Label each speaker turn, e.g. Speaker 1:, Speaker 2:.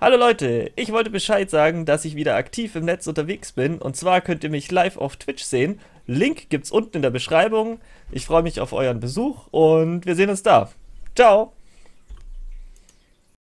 Speaker 1: Hallo Leute, ich wollte Bescheid sagen, dass ich wieder aktiv im Netz unterwegs bin und zwar könnt ihr mich live auf Twitch sehen. Link gibt's unten in der Beschreibung. Ich freue mich auf euren Besuch und wir sehen uns da. Ciao!